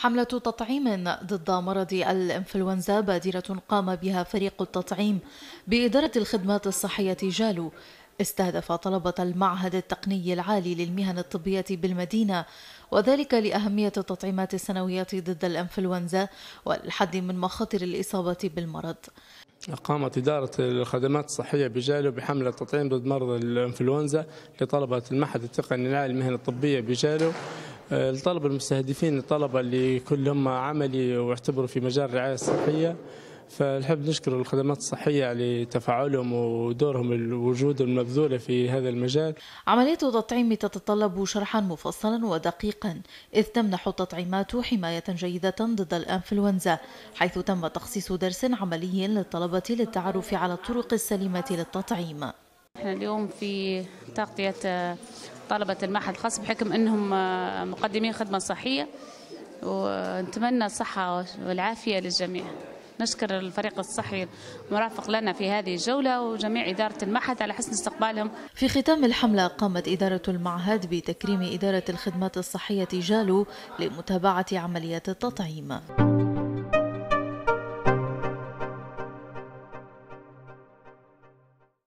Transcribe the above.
حملة تطعيم ضد مرض الإنفلونزا بادرة قام بها فريق التطعيم بإدارة الخدمات الصحية جالو استهدف طلبة المعهد التقني العالي للمهن الطبية بالمدينة وذلك لأهمية التطعيمات السنوية ضد الإنفلونزا والحد من مخاطر الإصابة بالمرض قامت إدارة الخدمات الصحية بجالو بحملة تطعيم ضد مرض الإنفلونزا لطلبة المعهد التقني العالي للمهن الطبية بجالو آه، الطلبة المستهدفين الطلبة اللي كلهم عملي واعتبروا في مجال الرعاية الصحية فنحب نشكر الخدمات الصحية على تفاعلهم ودورهم الوجود المبذولة في هذا المجال عملية التطعيم تتطلب شرحا مفصلا ودقيقا إذ تمنح التطعيمات حماية جيدة ضد الأنفلونزا حيث تم تخصيص درس عملي للطلبة للتعرف على الطرق السليمة للتطعيم احنا اليوم في تغطية طلبة المعهد الخاص بحكم أنهم آه، مقدمين خدمة صحية ونتمنى الصحة والعافية للجميع نشكر الفريق الصحي المرافق لنا في هذه الجولة وجميع إدارة المعهد على حسن استقبالهم في ختام الحملة قامت إدارة المعهد بتكريم إدارة الخدمات الصحية جالو لمتابعة عمليات التطعيم